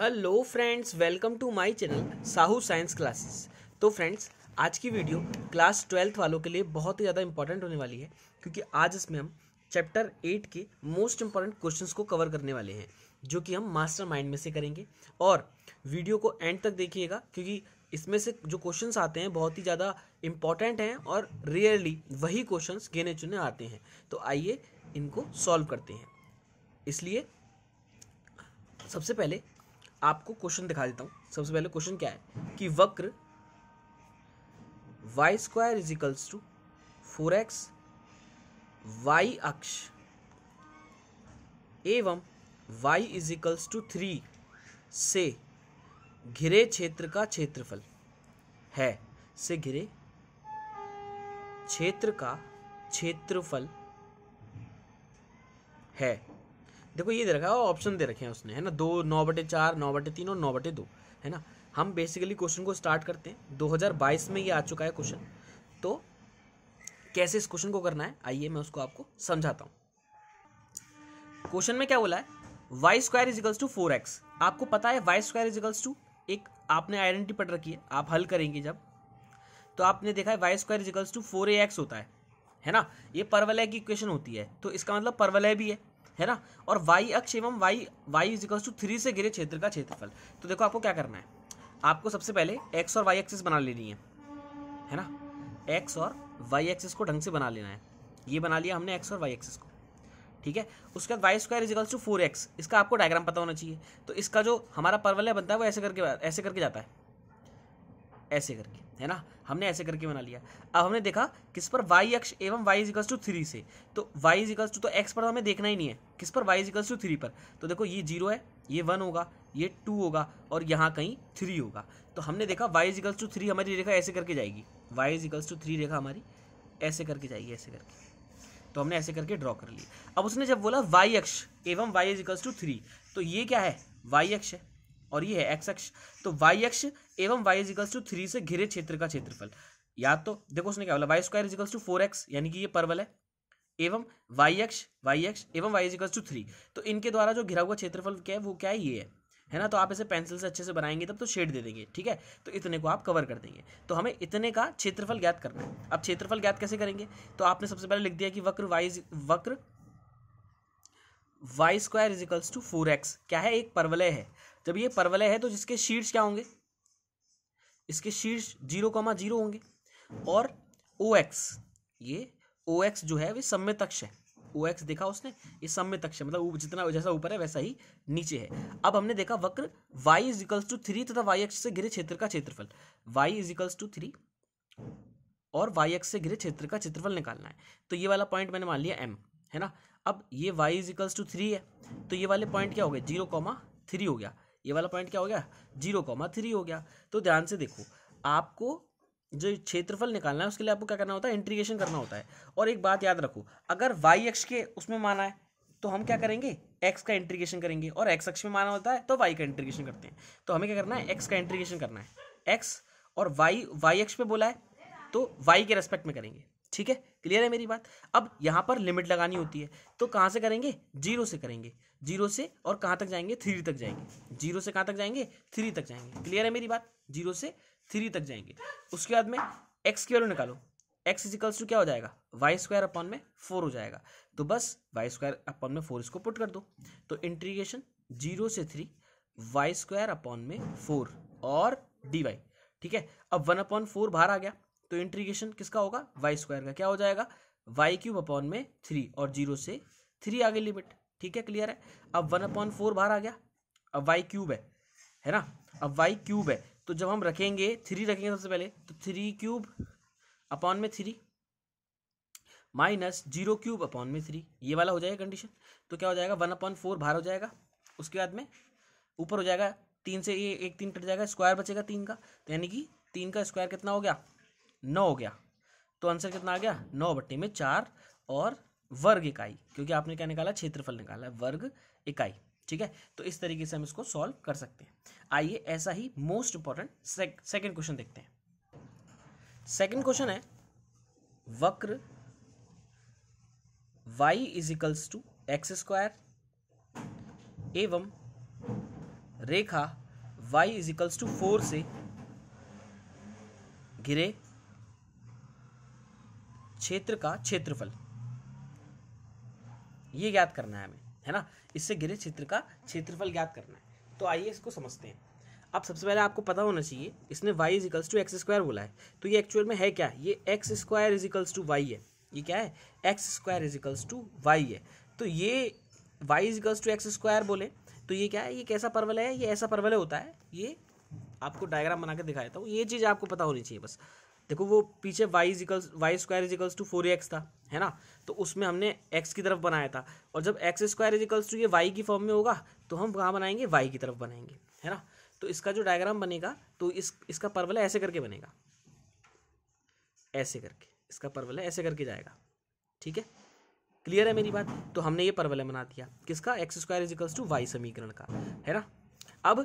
hello friends welcome to my channel Sahu science classes तो friends आज की वीडियो क्लास ट्वेल्थ वालों के लिए बहुत ही ज़्यादा इंपॉर्टेंट होने वाली है क्योंकि आज इसमें हम चैप्टर एट के मोस्ट इंपॉर्टेंट क्वेश्चंस को कवर करने वाले हैं जो कि हम मास्टर माइंड में से करेंगे और वीडियो को एंड तक देखिएगा क्योंकि इसमें से जो क्वेश्चन आते हैं बहुत ही ज़्यादा इंपॉर्टेंट हैं और रेयरली वही क्वेश्चन गिने चुने आते हैं तो आइए इनको सॉल्व करते हैं इसलिए सबसे पहले आपको क्वेश्चन दिखा देता हूँ सबसे पहले क्वेश्चन क्या है कि वक्र Y square इजिकल्स to four X Y अक्ष एवं वाई इजिकल्स टू थ्री से घिरे क्षेत्र का क्षेत्रफल है से घिरे क्षेत्र का क्षेत्रफल है देखो ये दे रखा है ऑप्शन दे रखे हैं उसने है ना दो नौ बटे चार नौ बटे तीन और नौ बटे दो है ना हम बेसिकली क्वेश्चन को स्टार्ट करते हैं 2022 में ये आ चुका है क्वेश्चन तो कैसे इस क्वेश्चन को करना है आइए मैं उसको आपको समझाता हूँ क्वेश्चन में क्या बोला है Y square इजिकल्स to four X आपको पता है वाई स्क्वायर इजिकल्स टू एक आपने आइडेंटिटी पढ़ रखी है आप हल करेंगे जब तो आपने देखा है Y square इजिकल्स to four A X होता है है ना ये परवलय की इक्वेशन होती है तो इसका मतलब परवलय भी है है ना और वाई अक्ष एवं वाई वाई इजिकल्स टू थ्री से गिरे क्षेत्र का क्षेत्रफल तो देखो आपको क्या करना है आपको सबसे पहले एक्स और वाई एक्सिस बना लेनी है है ना एक्स और वाई एक्सिस को ढंग से बना लेना है ये बना लिया हमने एक्स और वाई एक्सिस को ठीक है उसके बाद Y square इजिकल्स to four X इसका आपको डायग्राम पता होना चाहिए तो इसका जो हमारा परवलय बनता है वो ऐसे करके ऐसे करके जाता है ऐसे करके है ना हमने ऐसे करके बना लिया अब हमने देखा किस पर वाई अक्ष एवं वाई इजिकल्स टू थ्री से तो वाई इजिकल्स टू तो एक्स पर तो हमें देखना ही नहीं है किस पर वाई इजिकल्स टू थ्री पर तो देखो ये जीरो है ये वन होगा ये टू होगा और यहाँ कहीं थ्री होगा तो हमने देखा वाई इजिकल्स टू थ्री हमारी रेखा ऐसे करके जाएगी वाई इजिकल्स टू थ्री रेखा हमारी ऐसे करके जाएगी ऐसे करके तो हमने ऐसे करके ड्रॉ कर लिया अब उसने जब बोला वाई अक्ष एवं वाई इजिकल्स टू थ्री तो ये क्या है वाई अक्ष है और ये है एक्स अक्ष तो वाई अक्ष एवं वाई इजिकल्स टू थ्री से घिरे क्षेत्र का क्षेत्रफल या तो देखो उसने क्या बोला Y square इजिकल्स to four X यानी कि ये परवल है एवं वाई एक्स वाई एक्स एवं वाई इजिकल्स टू थ्री तो इनके द्वारा जो घिरा हुआ क्षेत्रफल क्या है वो क्या है ये है है ना तो आप इसे पेंसिल से अच्छे से बनाएंगे तब तो शेड दे देंगे ठीक है तो इतने को आप कवर कर देंगे तो हमें इतने का क्षेत्रफल ज्ञात करना है अब क्षेत्रफल ज्ञात कैसे करेंगे तो आपने सबसे पहले लिख दिया कि वक्र वाई वक्र Y square इजिकल्स to four X क्या है एक परवलय है जब ये परवलय है तो जिसके शीट्स क्या होंगे इसके शीर्ष जीरो कॉमा जीरो होंगे और ओ एक्स ये ओ एक्स जो है वे सम्य तक्ष है ओ एक्स देखा उसने ये सम्य तक्ष है मतलब जितना जैसा ऊपर है वैसा ही नीचे है अब हमने देखा वक्र Y is equals to three तथा वाई एक्स से घिरे क्षेत्र का क्षेत्रफल Y is equals to three और वाई एक्स से घिरे क्षेत्र का क्षेत्रफल निकालना है तो ये वाला पॉइंट मैंने मान लिया एम है ना अब ये Y is equals to three है तो ये वाले पॉइंट क्या हो गए जीरो कॉमा थ्री हो गया ये वाला पॉइंट क्या हो गया जीरो कॉमा थ्री हो गया तो ध्यान से देखो आपको जो क्षेत्रफल निकालना है उसके लिए आपको क्या करना होता है इंटीग्रेशन करना होता है और एक बात याद रखो अगर वाई एक्स के उसमें माना है तो हम क्या करेंगे एक्स का इंटीग्रेशन करेंगे और एक्स अक्ष में माना होता है तो वाई का इंटीग्रेशन करते हैं तो हमें क्या करना है एक्स का इंटीग्रेशन करना है एक्स और वाई वाई एक्स पे बोला है तो वाई के रेस्पेक्ट में करेंगे ठीक है क्लियर है मेरी बात अब यहाँ पर लिमिट लगानी होती है तो कहाँ से करेंगे जीरो से करेंगे जीरो से और कहाँ तक जाएंगे थ्री तक जाएंगे जीरो से कहाँ तक जाएंगे थ्री तक जाएंगे क्लियर है मेरी बात जीरो से थ्री तक जाएंगे उसके बाद में एक्स की वैल्यू निकालो एक्स इजिकल्स टू क्या हो जाएगा वाई स्क्वायर अपॉन में फोर हो जाएगा तो बस वाई स्क्वायर अपॉन में फोर इसको पुट कर दो तो इंट्रीगेशन जीरो से थ्री वाई स्क्वायर अपॉन में फोर और डी वाई ठीक है अब वन अपॉन फोर बाहर आ गया तो इंट्रीगेशन किसका होगा वाई स्क्वायर का क्या हो जाएगा वाई क्यूब अपॉन में थ्री और जीरो से थ्री आगे लिमिट ठीक है क्लियर है अब वन अपॉन फोर बाहर आ गया अब वाई क्यूब है है ना अब वाई क्यूब है तो जब हम रखेंगे थ्री रखेंगे सबसे पहले तो थ्री क्यूब अपॉन में three minus zero cube upon में थ्री ये वाला हो जाएगा कंडीशन तो क्या हो जाएगा वन अपॉन फोर बाहर हो जाएगा उसके बाद में ऊपर हो जाएगा तीन से ये एक तीन कट जाएगा स्क्वायर बचेगा तीन का तो यानी कि तीन का स्क्वायर कितना हो गया नौ हो गया तो आंसर कितना आ गया नौ बट्टे में चार और वर्ग इकाई क्योंकि आपने क्या निकाला क्षेत्रफल निकाला है वर्ग इकाई ठीक है तो इस तरीके से हम इसको सॉल्व कर सकते हैं आइए ऐसा ही मोस्ट इंपॉर्टेंट सेकेंड क्वेश्चन देखते हैं सेकेंड क्वेश्चन है वक्र Y is to X square एवं रेखा वाई इज टू फोर से घिरे क्षेत्र का क्षेत्रफल ये ज्ञात करना है हमें है ना इससे घिरे क्षेत्र का क्षेत्रफल ज्ञात करना है तो आइए इसको समझते हैं अब सबसे पहले आपको पता होना चाहिए इसने y is to X square बोला है तो ये एक्चुअल में है क्या ये X square is to Y है ये क्या है X square is to Y है तो ये y is to X square बोले तो ये क्या है ये कैसा परवल है ये ऐसा परवल होता है ये आपको डायग्राम बना के दिखाया था ये चीज़ आपको पता होनी चाहिए बस देखो वो पीछे Y is equals Y square इजिकल्स to four X था है ना तो उसमें हमने एक्स की तरफ बनाया था और जब एक्स स्क्वायर इजिकल्स टू ये वाई की फॉर्म में होगा तो हम कहाँ बनाएंगे वाई की तरफ बनाएंगे है ना तो इसका जो डायग्राम बनेगा तो इस इसका परवल ऐसे करके बनेगा ऐसे करके इसका परवल ऐसे करके जाएगा ठीक है क्लियर है मेरी बात तो हमने ये परवलय बना दिया किसका एक्स स्क्वायर इजिकल्स टू वाई समीकरण का है ना अब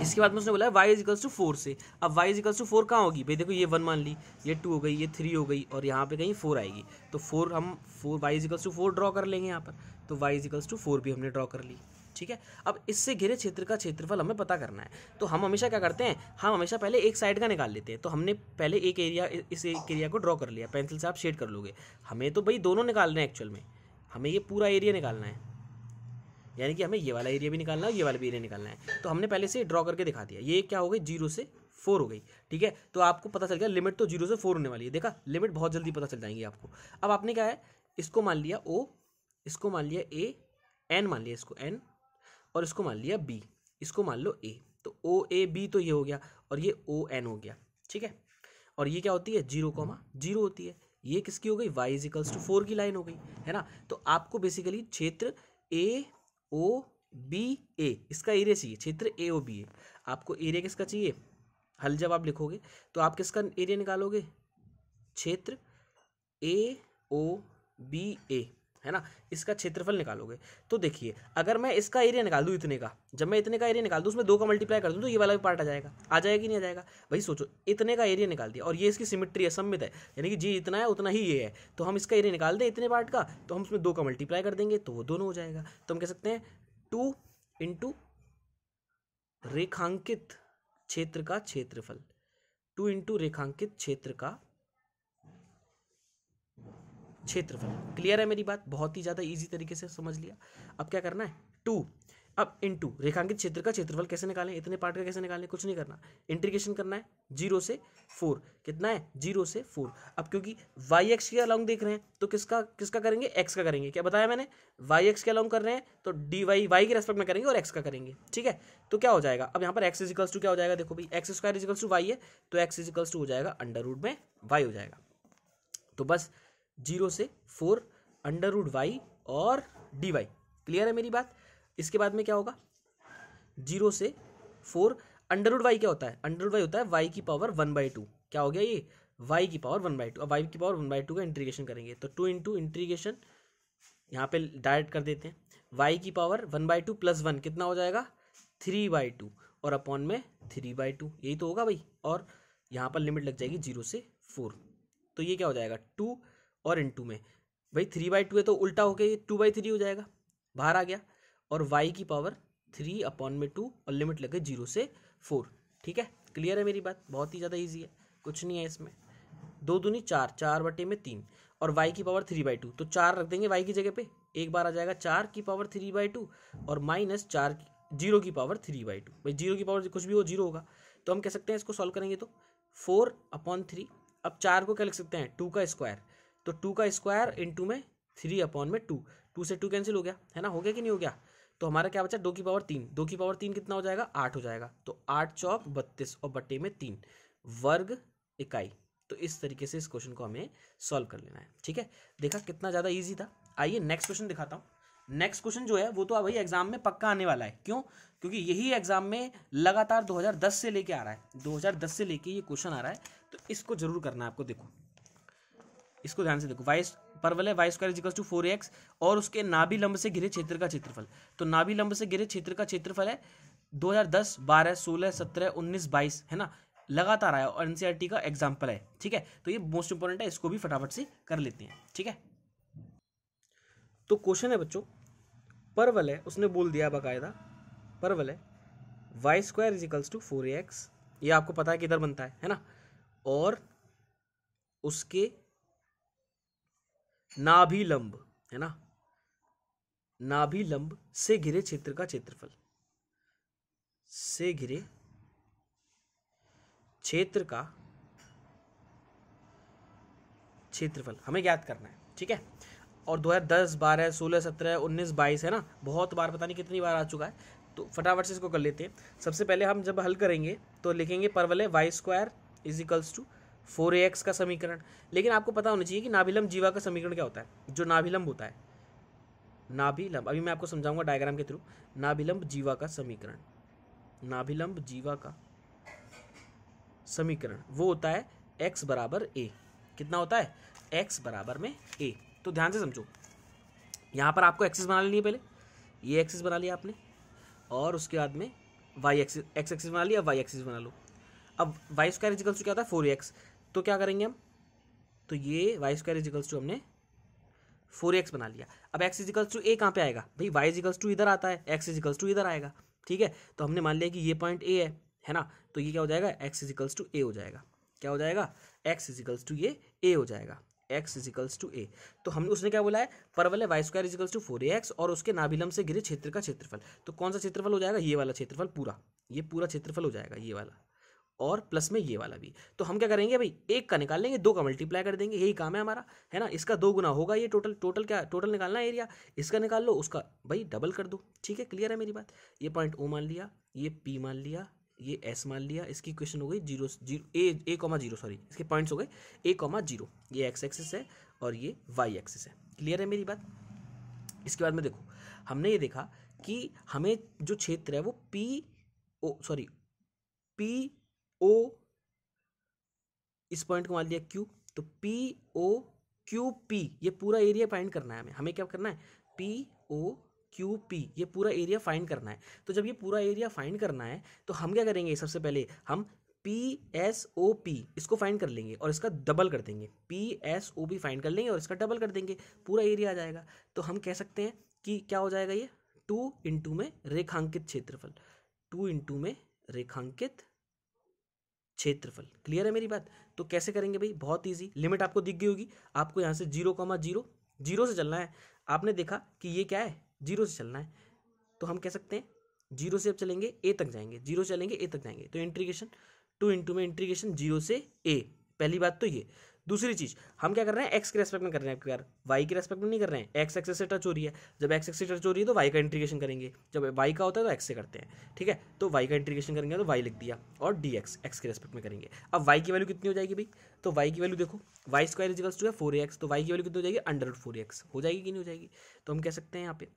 इसके बाद में उसने बोला वाई इजिकल्स टू फोर से अब वाई इजिकल्स टू फोर कहाँ होगी भाई देखो ये वन मान ली ये टू हो गई ये थ्री हो गई और यहाँ पे कहीं फोर आएगी तो फोर हम four Y इजिकल्स to four draw कर लेंगे यहाँ पर तो वाई इजिकल्स टू फोर भी हमने ड्रॉ कर ली ठीक है अब इससे घिरे क्षेत्र का क्षेत्रफल हमें पता करना है तो हम हमेशा क्या करते हैं हम हमेशा पहले एक साइड का निकाल लेते हैं तो हमने पहले एक एरिया इस एक एरिया को ड्रॉ कर लिया पेंसिल से आप शेड कर लोगे हमें तो भाई दोनों निकालने हैं एक्चुअल में हमें ये पूरा एरिया निकालना है यानी कि हमें ये वाला एरिया भी निकालना है ये वाला भी एरिया निकालना है तो हमने पहले से ड्रॉ करके दिखा दिया ये क्या हो गई जीरो से फोर हो गई ठीक है तो आपको पता चल गया लिमिट तो जीरो से फोर होने वाली है देखा लिमिट बहुत जल्दी पता चल जाएंगी आपको अब आपने क्या है इसको मान लिया ओ इसको मान लिया ए एन मान लिया इसको एन और इसको मान लिया बी इसको मान लो ए तो ओ ए बी तो ये हो गया और ये ओ एन हो गया ठीक है और ये क्या होती है जीरो कॉमा जीरो होती है ये किसकी हो गई वाई इजिकल्स टू फोर की लाइन हो गई है ना तो आपको बेसिकली क्षेत्र ए ओ बी ए इसका एरिया चाहिए क्षेत्र ए ओ बी ए आपको एरिया किसका चाहिए हल जब आप लिखोगे तो आप किसका एरिया निकालोगे क्षेत्र ए ओ बी ए है ना इसका क्षेत्रफल निकालोगे तो देखिए अगर मैं इसका एरिया निकाल दूँ इतने का जब मैं इतने का एरिया निकाल दूँ उसमें दो का मल्टीप्लाई कर दूँ तो ये वाला भी पार्ट आ जाएगा आ जाएगा कि नहीं आ जाएगा भाई सोचो इतने का एरिया निकाल दिया और ये इसकी सिमिट्री है सम्मित है यानी कि जी इतना है उतना ही ये है तो हम इसका एरिया निकाल दें इतने पार्ट का तो हम उसमें दो का मल्टीप्लाई कर देंगे तो वो दोनों हो जाएगा तो हम कह सकते हैं टू इंटू रेखांकित क्षेत्र का क्षेत्रफल टू इंटू रेखांकित क्षेत्र का क्षेत्रफल क्लियर है मेरी बात बहुत ही ज़्यादा ईजी तरीके से समझ लिया अब क्या करना है टू अब इंटू रेखांकित क्षेत्र का क्षेत्रफल कैसे निकालें इतने पार्ट का कैसे निकालें कुछ नहीं करना इंटीग्रेशन करना है जीरो से फोर कितना है जीरो से फोर अब क्योंकि वाई एक्स के अलॉन्ग देख रहे हैं तो किसका किसका करेंगे एक्स का करेंगे क्या बताया मैंने वाई एक्स के अलॉन्ग कर रहे हैं तो डी वाई वाई के रेस्पेक्ट में करेंगे और एक्स का करेंगे ठीक है तो क्या हो जाएगा अब यहाँ पर एक्स इजिकल्स टू क्या हो जाएगा देखो भाई एक्स स्क्वायर इजिकल्स टू वाई है तो एक्स इजिकल्स टू हो जाएगा अंडर रूट में वाई हो जाएगा तो बस जीरो से फोर अंडर रूड वाई और डी वाई क्लियर है मेरी बात इसके बाद में क्या होगा जीरो से फोर अंडर रूड वाई क्या होता है अंडर रूड वाई होता है वाई की पावर वन बाई टू क्या हो गया ये वाई की पावर वन बाई टू अब वाई की पावर वन बाई टू का इंट्रीगेशन करेंगे तो टू इंटू इंट्रीगेशन यहाँ पे डायरेक्ट कर देते हैं वाई की power one by two plus one कितना हो जाएगा थ्री बाई टू और अपॉन में थ्री बाई टू यही तो होगा भाई और यहाँ पर लिमिट लग जाएगी जीरो से फोर तो ये क्या हो जाएगा टू और इन टू में भाई थ्री बाई टू है तो उल्टा होकर ये टू बाई थ्री हो जाएगा बाहर आ गया और वाई की पावर थ्री अपॉन में टू और लिमिट लग गई जीरो से फोर ठीक है क्लियर है मेरी बात बहुत ही ज़्यादा ईजी है कुछ नहीं है इसमें दो दूनी चार चार बटे में तीन और वाई की पावर थ्री बाई टू तो चार रख देंगे वाई की जगह पे एक बार आ जाएगा चार की पावर थ्री बाई टू और माइनस चार जीरो की पावर थ्री बाई टू भाई जीरो की पावर कुछ भी हो जीरो होगा तो हम कह सकते हैं इसको सॉल्व करेंगे तो फोर अपॉन थ्री अब चार को क्या लिख सकते हैं टू का स्क्वायर तो टू का स्क्वायर इंटू में थ्री अपॉन में टू टू से टू कैंसिल हो गया है ना हो गया कि नहीं हो गया तो हमारा क्या बचा दो की पावर तीन दो की पावर तीन कितना हो जाएगा आठ हो जाएगा तो आठ चौक बत्तीस और बट्टे में तीन वर्ग इकाई तो इस तरीके से इस क्वेश्चन को हमें सॉल्व कर लेना है ठीक है देखा कितना ज़्यादा ईजी था आइए नेक्स्ट क्वेश्चन दिखाता हूँ नेक्स्ट क्वेश्चन जो है वो तो भाई एग्जाम में पक्का आने वाला है क्यों क्योंकि यही एग्जाम में लगातार 2010 से लेके आ रहा है 2010 से लेके ये क्वेश्चन आ रहा है तो इसको जरूर करना है आपको देखो इसको ध्यान से देखो वाई परवल है Y square इजिकल्स to four x और उसके नाभि लंब से घिरे क्षेत्र का क्षेत्रफल तो नाभि लंब से घिरे क्षेत्र का क्षेत्रफल है 2010, 12, 16, 17, 19, 22 है ना लगातार आया और एनसीईआरटी e का एग्जाम्पल है ठीक है तो ये मोस्ट इंपॉर्टेंट है इसको भी फटाफट से कर लेते हैं ठीक है तो क्वेश्चन है बच्चों परवल है उसने बोल दिया बाकायदा परवल है Y square इजिकल्स to four X ये आपको पता है किधर बनता है है ना और उसके नाभिलंब है ना नाभिलंब से घिरे क्षेत्र का क्षेत्रफल से घिरे क्षेत्र का क्षेत्रफल हमें ज्ञात करना है ठीक है और दो हज़ार दस बारह सोलह सत्रह उन्नीस बाईस है ना बहुत बार पता नहीं कितनी बार आ चुका है तो फटाफट से इसको कर लेते हैं सबसे पहले हम जब हल करेंगे तो लिखेंगे परवल Y square इजिकल्स to four X का समीकरण लेकिन आपको पता होना चाहिए कि नाभिलंब जीवा का समीकरण क्या होता है जो नाभिलंब होता है नाभिलंब अभी मैं आपको समझाऊंगा डायग्राम के थ्रू नाभिलंब जीवा का समीकरण नाभिलंब जीवा का समीकरण वो होता है एक्स बराबर ए कितना होता है एक्स बराबर में ए तो ध्यान से समझो यहाँ पर आपको एक्सिस बना लेनी है पहले ये एक्सिस बना लिया आपने और उसके बाद में वाई एक्सिस एक्स एक्सिस बना लिया वाई एक्सिस बना लो अब वाई स्क्वायर इजिकल्स क्या होता है फोर एक्स तो क्या करेंगे हम तो ये वाई स्क्वायर इजिकल्स टू हमने फोर एक्स बना लिया अब एक्स इजिकल्स टू ए कहाँ पे आएगा भाई वाई इजिकल्स टू इधर आता है एक्स इजिकल्स टू इधर आएगा ठीक है तो हमने मान लिया कि ये पॉइंट ए है है ना तो ये क्या हो जाएगा एक्स इजिकल्स टू ए हो जाएगा क्या हो जाएगा एक्स इजिकल्स टू ये ए हो जाएगा एक्स इजिकल्स टू ए तो हमने उसने क्या बोला है परवल है Y square इजिकल्स to four x और उसके नाभिलम से गिरे क्षेत्र का क्षेत्रफल तो कौन सा क्षेत्रफल हो जाएगा ये वाला क्षेत्रफल पूरा ये पूरा क्षेत्रफल हो जाएगा ये वाला और प्लस में ये वाला भी तो हम क्या करेंगे भाई एक का निकाल लेंगे दो का मल्टीप्लाई कर देंगे यही काम है हमारा है ना इसका दो गुना होगा ये टोटल टोटल क्या टोटल निकालना एरिया इसका निकाल लो उसका भाई डबल कर दो ठीक है क्लियर है मेरी बात ये पॉइंट ओ मान लिया ये पी मान लिया ये एस मान लिया इसकी क्वेश्चन हो गई zero zero A A comma zero sorry इसके पॉइंट्स हो गए ए कॉमा जीरो ये एक्स एक्सिस है और ये वाई एक्सिस है क्लियर है मेरी बात इसके बाद में देखो हमने ये देखा कि हमें जो क्षेत्र है वो P O sorry P O इस पॉइंट को मान लिया क्यू तो पी ओ क्यू पी ये पूरा एरिया फाइंड करना है हमें हमें क्या करना है पी ओ क्यू पी ये पूरा एरिया फाइंड करना है तो जब ये पूरा एरिया फाइंड करना है तो हम क्या करेंगे सबसे पहले हम पी एस ओ पी इसको फाइंड कर लेंगे और इसका डबल कर देंगे P S O P find कर लेंगे और इसका डबल कर देंगे पूरा एरिया आ जाएगा तो हम कह सकते हैं कि क्या हो जाएगा ये टू इंटू में रेखांकित क्षेत्रफल टू इंटू में रेखांकित क्षेत्रफल क्लियर है मेरी बात तो कैसे करेंगे भाई बहुत ईजी लिमिट आपको दिख गई होगी आपको यहाँ से जीरो कॉमा जीरो जीरो से चलना है आपने देखा कि ये क्या है जीरो से चलना है तो हम कह सकते हैं जीरो से अब चलेंगे ए तक जाएंगे जीरो से चलेंगे ए तक जाएंगे तो इंट्रीगेशन टू इंटू में इंट्रीगेशन जीरो से ए पहली बात तो ये दूसरी चीज़ हम क्या कर रहे हैं एक्स के रेस्पेक्ट में कर रहे हैं वाई के रेस्पेक्ट में नहीं कर रहे हैं एक्स एक्स से टच हो रही है जब एक्स एक्स से टच हो रही है तो वाई का इंट्रीगेशन करेंगे जब वाई का होता है तो एक्स से करते हैं ठीक है तो वाई का इंट्रीगेशन करेंगे तो वाई लिख दिया और डी एक्स एक्स के रेस्पेक्ट में करेंगे अब वाई की वैल्यू कितनी हो जाएगी भाई तो वाई की वैल्यू देखो वाई स्क्वायर इजिकल्स टू है फोर एक्स तो वाई की वैल्यू कितनी हो जाएगी अंडर फोर एक्स हो जाएगी कि नहीं हो जाएगी तो हम कह सकते हैं यहाँ पे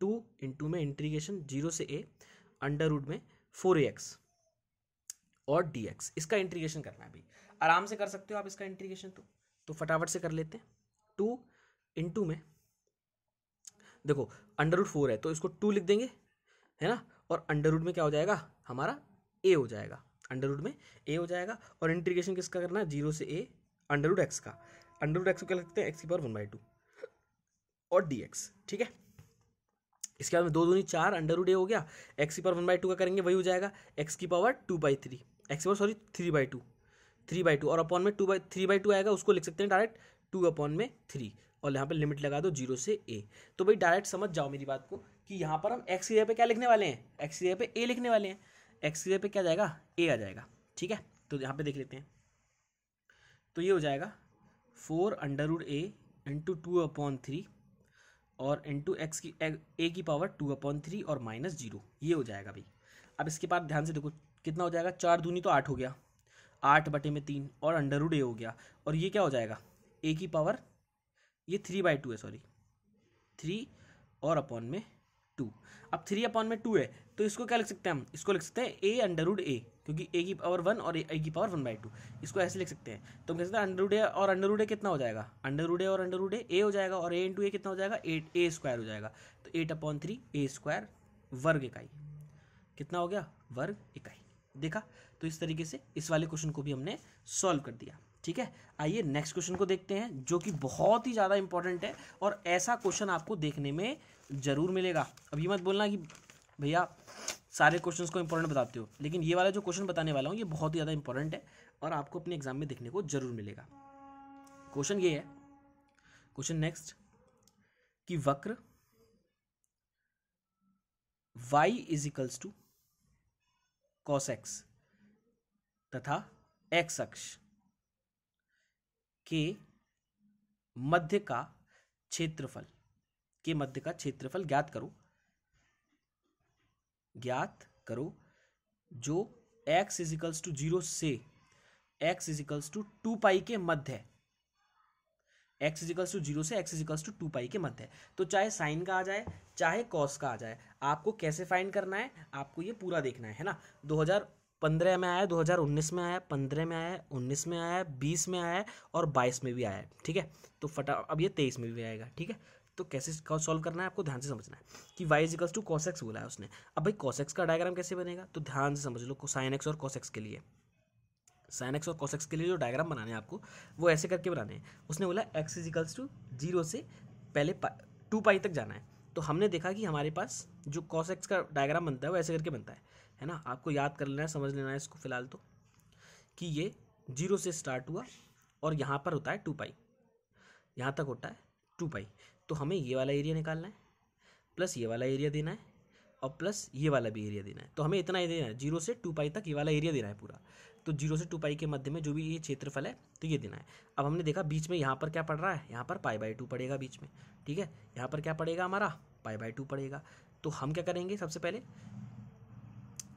टू इंटू में इंट्रीगेशन जीरो से ए अंडर रूट में फोर एक्स और डी एक्स इसका इंट्रीगेशन करना है भाई आराम से कर सकते हो आप इसका इंटीग्रेशन तो तो फटाफट से कर लेते हैं टू इन टू में देखो अंडर रूट फोर है तो इसको टू लिख देंगे है ना और अंडर रूट में क्या हो जाएगा हमारा ए हो जाएगा अंडर रूट में ए हो जाएगा और इंटीग्रेशन किसका करना है जीरो से ए अंडर रूट एक्स का अंडर रूट एक्स को क्या लिखते हैं एक्स की पावर वन बाई टू और डी एक्स ठीक है इसके बाद में दो दूनी चार अंडर रूट ए हो गया एक्स की पावर वन बाई टू का करेंगे वही हो जाएगा एक्स की power two by three x की power sorry three by two three by two और अपॉन में two by three by two आएगा उसको लिख सकते हैं डायरेक्ट टू अपॉन में थ्री और यहाँ पर लिमिट लगा दो जीरो से ए तो भाई डायरेक्ट समझ जाओ मेरी बात को कि यहाँ पर हम एक्स की जगह पे क्या लिखने वाले हैं एक्स की जगह पे ए लिखने वाले हैं एक्स की जगह पे क्या जाएगा ए आ जाएगा ठीक है तो यहाँ पे देख लेते हैं तो ये हो जाएगा four under root a into two upon three और इंटू एक्स की ए की पावर टू अपॉन थ्री और माइनस जीरो ये हो जाएगा भाई अब इसके बाद ध्यान से देखो कितना हो जाएगा चार दूनी तो आठ हो गया आठ बटे में तीन और अंडर रूड ए हो गया और ये क्या हो जाएगा ए की पावर ये थ्री बाई टू है सॉरी थ्री और अपॉन में टू अब थ्री अपॉन में टू है तो इसको क्या लिख सकते हैं हम इसको लिख सकते हैं ए अंडर रूड ए क्योंकि ए की पावर वन और ए की पावर वन बाई टू इसको ऐसे लिख सकते हैं तो हम कह सकते हैं अंडर रूड ए और अंडर रूड ए कितना हो जाएगा अंडर रूड ए और अंडर रूड ए ए हो जाएगा और ए इंटू ए कितना हो जाएगा एट ए स्क्वायर हो जाएगा तो eight upon three a square वर्ग इकाई कितना हो गया वर्ग इकाई देखा तो इस तरीके से इस वाले क्वेश्चन को भी हमने सॉल्व कर दिया ठीक है आइए नेक्स्ट क्वेश्चन को देखते हैं जो कि बहुत ही ज़्यादा इंपॉर्टेंट है और ऐसा क्वेश्चन आपको देखने में ज़रूर मिलेगा अभी मत बोलना कि भैया सारे क्वेश्चंस को इंपॉर्टेंट बताते हो लेकिन ये वाला जो क्वेश्चन बताने वाला हूँ ये बहुत ही ज़्यादा इंपॉर्टेंट है और आपको अपने एग्जाम में देखने को ज़रूर मिलेगा क्वेश्चन ये है क्वेश्चन नेक्स्ट कि वक्र वाई इजिकल्स टू कॉस एक्स तथा एक्स अक्ष के मध्य का क्षेत्रफल के मध्य का क्षेत्रफल ज्ञात करो ज्ञात करो जो एक्स इजिकल्स टू जीरो से x equals to two pi के मध्य है एक्स इजिकल्स टू जीरो से x equals to two pi के मध्य है तो चाहे साइन का आ जाए चाहे कॉस का आ जाए आपको कैसे फाइन करना है आपको ये पूरा देखना है है ना 2015 में आया 2019 में आया 15 में आया 19 में आया 20 में आया और 22 में भी आया है ठीक है तो फटा अब ये 23 में भी आएगा ठीक है तो कैसे सॉल्व करना है आपको ध्यान से समझना है कि वाई इजिकल्स टू कॉसेक्स बोला है उसने अब भाई कॉसेक्स का डायग्राम कैसे बनेगा तो ध्यान से समझ लो साइन एक्स और कॉसेक्स के लिए साइन एक्स और कॉस एक्स के लिए जो डायग्राम बनाने हैं आपको वो ऐसे करके बनाने हैं उसने बोला एक्स इजिकल्स टू जीरो से पहले पा, टू पाई तक जाना है तो हमने देखा कि हमारे पास जो कॉस एक्स का डायग्राम बनता है वो ऐसे करके बनता है है ना आपको याद कर लेना है समझ लेना है इसको फिलहाल तो कि ये जीरो से स्टार्ट हुआ और यहाँ पर होता है टू पाई यहाँ तक होता है टू पाई तो हमें ये वाला एरिया निकालना है प्लस ये वाला एरिया देना है और प्लस ये वाला भी एरिया देना है तो हमें इतना ही देना है जीरो से टू पाई तक ये वाला एरिया देना है पूरा तो जीरो से टू पाई के मध्य में जो भी ये क्षेत्रफल है तो ये देना है अब हमने देखा बीच में यहाँ पर क्या पड़ रहा है यहाँ पर पाई बाई टू पड़ेगा बीच में ठीक है यहाँ पर क्या पड़ेगा हमारा पाई बाई टू पड़ेगा तो हम क्या करेंगे सबसे पहले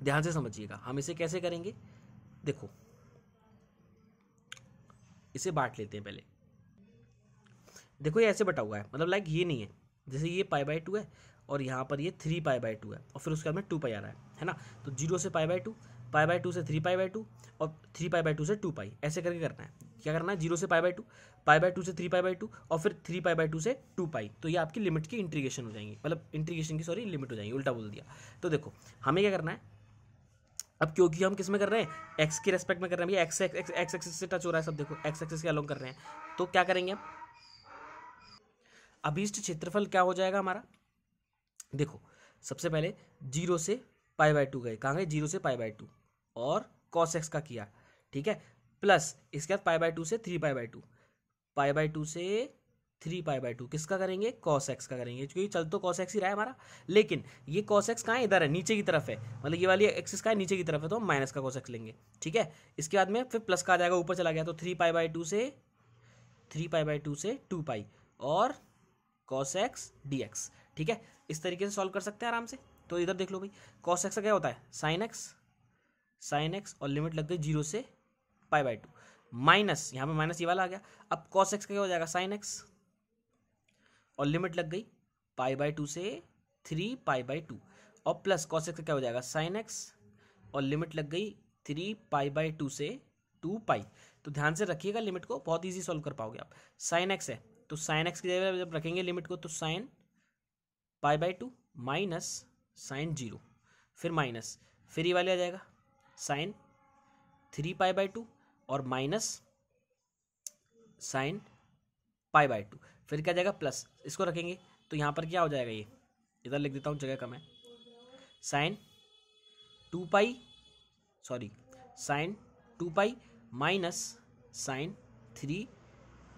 ध्यान से समझिएगा हम इसे कैसे करेंगे देखो इसे बांट लेते हैं पहले देखो ये ऐसे बटा हुआ है मतलब लाइक ये नहीं है जैसे ये पाई बाई टू है और यहाँ पर ये थ्री पाई बाई टू है और फिर उसके बाद में टू पाई आ रहा है है ना तो जीरो से pi by two pi by two से थ्री पाई बाय टू और थ्री पाई बाई टू से टू पाई ऐसे करके करना है क्या करना है जीरो से pi by two pi by two से थ्री पाई बाई टू और फिर थ्री पाई बाई टू से टू पाई तो ये आपकी लिमिट की इंट्रीगेशन हो जाएंगी मतलब इंट्रीगेशन की सॉरी लिमिट हो जाएंगी उल्टा बोल दिया तो देखो हमें क्या करना है अब क्योंकि हम किस में कर रहे हैं एक्स के रेस्पेक्ट में कर रहे हैं भैया एक्स एक्स एक्स एक्सिस से टच हो रहा है सब देखो एक्स एक्सेस के अलॉन्ग कर रहे हैं तो क्या करेंगे हम अभीष्ट क्षेत्रफल क्या हो जाएगा हमारा देखो सबसे पहले जीरो से पाई बाय टू गए कहाँ गए जीरो से पाई बाय टू और कॉस एक्स का किया ठीक है प्लस इसके बाद पाई बाय टू से three pi by two pi by two से थ्री पाई बाय टू किसका करेंगे कॉस एक्स का करेंगे क्योंकि चल तो कॉस एक्स ही रहा है हमारा लेकिन ये कॉस एक्स कहाँ इधर है नीचे की तरफ है मतलब ये वाली एक्सिस का है नीचे की तरफ है तो हम माइनस का कॉस एक्स लेंगे ठीक है इसके बाद में फिर प्लस का आ जाएगा ऊपर चला गया तो थ्री पाई बाय टू से थ्री पाई बाई टू से टू पाई और कॉस एक्स डी एक्स ठीक है इस तरीके से सॉल्व कर सकते हैं आराम से तो इधर देख लो भाई कॉस एक्स का क्या होता है साइन एक्स साइन एक्स और लिमिट लग गई जीरो से पाई बाई टू माइनस यहाँ पे माइनस ये वाला आ गया अब कॉस एक्स का क्या हो जाएगा साइन एक्स और लिमिट लग गई पाई बाई टू से थ्री पाई बाई टू और प्लस कॉस एक्स का क्या हो जाएगा साइन एक्स और लिमिट लग गई थ्री पाई बाई टू से टू पाई तो ध्यान से रखिएगा लिमिट को बहुत ईजी सॉल्व कर पाओगे आप साइन एक्स है तो साइन एक्स की जगह जब रखेंगे लिमिट को तो sine pi by two minus sine zero फिर माइनस फिर ये वाले आ जाएगा sine three pi by two और minus sine pi by two फिर क्या जाएगा प्लस इसको रखेंगे तो यहाँ पर क्या हो जाएगा ये इधर लिख देता हूँ जगह कम है sine two pi sorry sine two pi minus sine three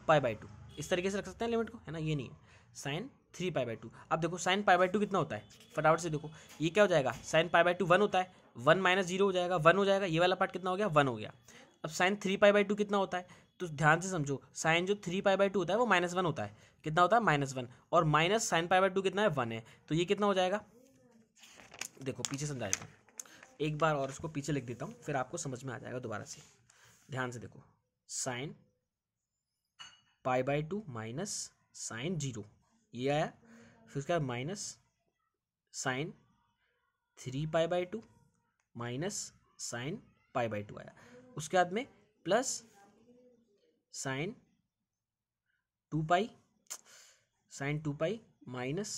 pi by two इस तरीके से रख सकते हैं लिमिट को है ना ये नहीं है sine three pi by two अब देखो साइन पाई बाई टू कितना होता है फटाफट से देखो ये क्या हो जाएगा sine pi by two one होता है वन माइनस जीरो हो जाएगा वन हो जाएगा ये वाला पार्ट कितना हो गया वन हो गया अब sine three pi by two कितना होता है तो ध्यान से समझो साइन जो थ्री पाई बाई टू होता है वो माइनस वन होता है कितना होता है माइनस वन और minus sine pi by two कितना है वन है तो ये कितना हो जाएगा देखो पीछे समझा देता हूँ एक बार और इसको पीछे लिख देता हूँ फिर आपको समझ में आ जाएगा दोबारा से ध्यान से देखो sine pi by two minus sine zero ये आया फिर उसके बाद minus sine three pi by two minus sine pi by two आया उसके बाद में plus sine two pi sine two pi minus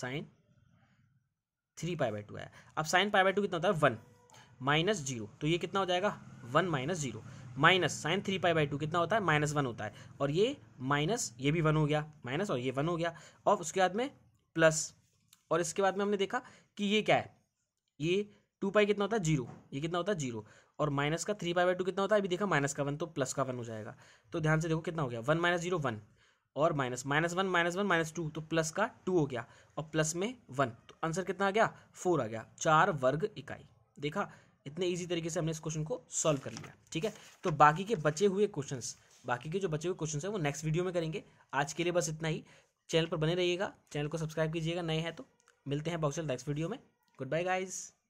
sine three pi by two आया अब साइन पाई बाई टू कितना होता है वन माइनस जीरो तो ये कितना हो जाएगा one minus zero minus sine three pi by two कितना होता है माइनस वन होता है और ये माइनस ये भी वन हो गया माइनस और ये वन हो गया और उसके बाद में प्लस और इसके बाद में हमने देखा कि ये क्या है ये टू पाई कितना होता है जीरो ये कितना होता है जीरो और माइनस का थ्री पाई बाई टू कितना होता है अभी देखा माइनस का वन तो प्लस का वन हो जाएगा तो ध्यान से देखो कितना हो गया वन माइनस जीरो वन और minus minus one minus one minus two तो प्लस का टू हो गया और प्लस में वन तो आंसर कितना आ गया फोर आ गया चार वर्ग इकाई देखा इतने ईजी तरीके से हमने इस क्वेश्चन को सॉल्व कर लिया ठीक है तो बाकी के बचे हुए क्वेश्चन बाकी के जो बचे हुए क्वेश्चन है वो नेक्स्ट वीडियो में करेंगे आज के लिए बस इतना ही चैनल पर बने रहिएगा चैनल को सब्सक्राइब कीजिएगा नए हैं तो मिलते हैं बहुत जल्द नेक्स्ट वीडियो में गुड बाय गाइज़